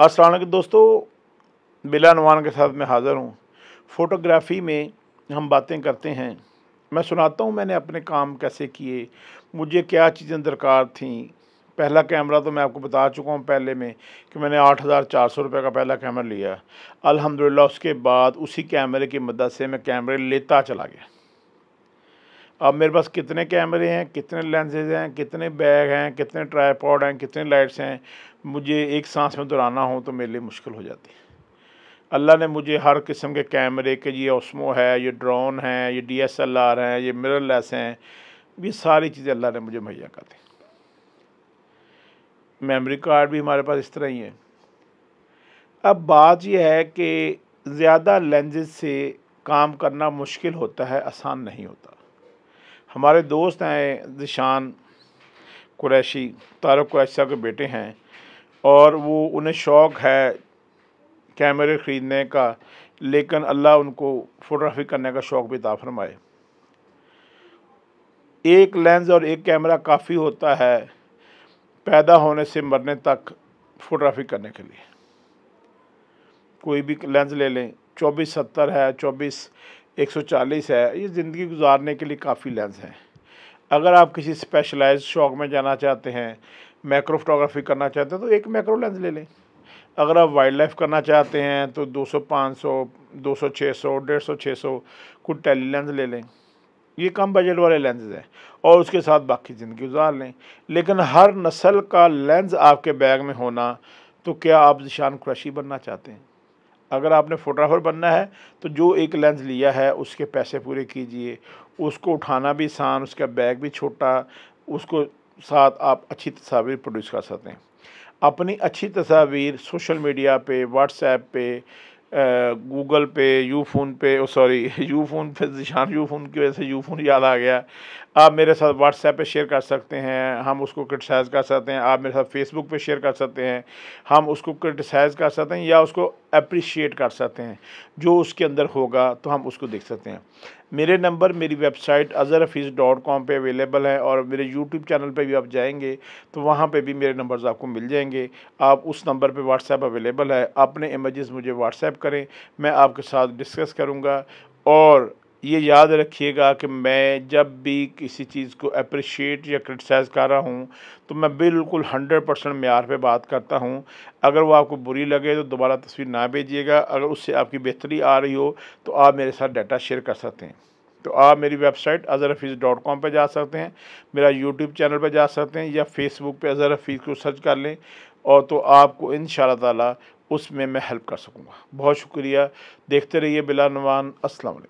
असल दोस्तों बिला नवान के साथ मैं हाज़िर हूँ फ़ोटोग्राफ़ी में हम बातें करते हैं मैं सुनाता हूँ मैंने अपने काम कैसे किए मुझे क्या चीज़ें दरकार थी पहला कैमरा तो मैं आपको बता चुका हूँ पहले में कि मैंने आठ हज़ार चार सौ रुपये का पहला कैमरा लिया अल्हम्दुलिल्लाह उसके बाद उसी कैमरे की मदद से मैं कैमरे लेता चला गया अब मेरे पास कितने कैमरे हैं कितने लेंसेज हैं कितने बैग हैं कितने ट्राईपॉड हैं कितने लाइट्स हैं मुझे एक सांस में दोहराना हो तो मेरे लिए मुश्किल हो जाती है अल्लाह ने मुझे हर किस्म के कैमरे के ये ओसमो है ये ड्रोन है ये डी एस एल आर हैं ये मिरर लेस हैं ये सारी चीज़ें अल्लाह ने मुझे मुहैया कर दी मेमोरी कार्ड भी हमारे पास इस तरह ही है अब बात यह है कि ज़्यादा लेंजेज से काम करना मुश्किल होता है आसान नहीं होता हमारे दोस्त हैं दिशान कुरैशी तारक कुरैशी साहब के बेटे हैं और वो उन्हें शौक़ है कैमरे ख़रीदने का लेकिन अल्लाह उनको फोटोग्राफी करने का शौक़ भी ताफरमाए एक लेंस और एक कैमरा काफ़ी होता है पैदा होने से मरने तक फोटोग्राफी करने के लिए कोई भी लेंस ले लें चौबीस सत्तर है चौबीस 140 है ये ज़िंदगी गुजारने के लिए काफ़ी लेंस हैं अगर आप किसी स्पेशलाइज शौक में जाना चाहते हैं मैक्रो फोटोग्राफी करना चाहते हैं तो एक मैक्रो लेंस ले लें अगर आप वाइल्ड लाइफ करना चाहते हैं तो 200 500 200 600 छः सौ कुछ टेली लेंस ले लें ये कम बजट वाले लेंजेज हैं और उसके साथ बाकी ज़िंदगी गुजार लें लेकिन हर नस्ल का लेंस आपके बैग में होना तो क्या आप जिशान क्रशी बनना चाहते हैं अगर आपने फोटोग्राफर बनना है तो जो एक लेंस लिया है उसके पैसे पूरे कीजिए उसको उठाना भी आसान उसका बैग भी छोटा उसको साथ आप अच्छी तस्वीर प्रोड्यूस कर सकते हैं अपनी अच्छी तस्वीर सोशल मीडिया पे व्हाट्सएप पे गूगल पे यू फ़ोन पे सॉरी यू फ़ोन पे जिशान यू फ़ोन की वजह से यू फ़ोन याद आ गया आप मेरे साथ व्हाट्सएप पे शेयर कर सकते हैं हम उसको क्रिटिसाइज़ कर सकते हैं आप मेरे साथ फेसबुक पे शेयर कर सकते हैं हम उसको क्रिटिसाइज़ कर सकते हैं या उसको अप्रिशिएट कर सकते हैं जो उसके अंदर होगा तो हम उसको देख सकते हैं मेरे नंबर मेरी website Azhar Hafeez dot com पर अवेलेबल है और मेरे यूट्यूब चैनल पर भी आप जाएंगे तो वहाँ पर भी मेरे नंबर्स आपको मिल जाएंगे आप उस नंबर पर व्हाट्सएप अवेलेबल है अपने इमेजेस मुझे व्हाट्सएप करें मैं आपके साथ डिस्कस करूँगा और ये याद रखिएगा कि मैं जब भी किसी चीज़ को अप्रिशिएट या क्रिटिसाइज़ कर रहा हूँ तो मैं बिल्कुल हंड्रेड परसेंट मैार पे बात करता हूँ अगर वो आपको बुरी लगे तो दोबारा तस्वीर ना भेजिएगा अगर उससे आपकी बेहतरी आ रही हो तो आप मेरे साथ डाटा शेयर कर सकते हैं तो आप मेरी website Azhar Hafeez dot com पर जा सकते हैं मेरा यूट्यूब चैनल पर जा सकते हैं या फेसबुक पर अज़हर हफीज़ को सर्च कर लें और तो आपको इन ताला उसमें मैं हेल्प कर सकूँगा बहुत शुक्रिया देखते रहिए बिला नवान असलम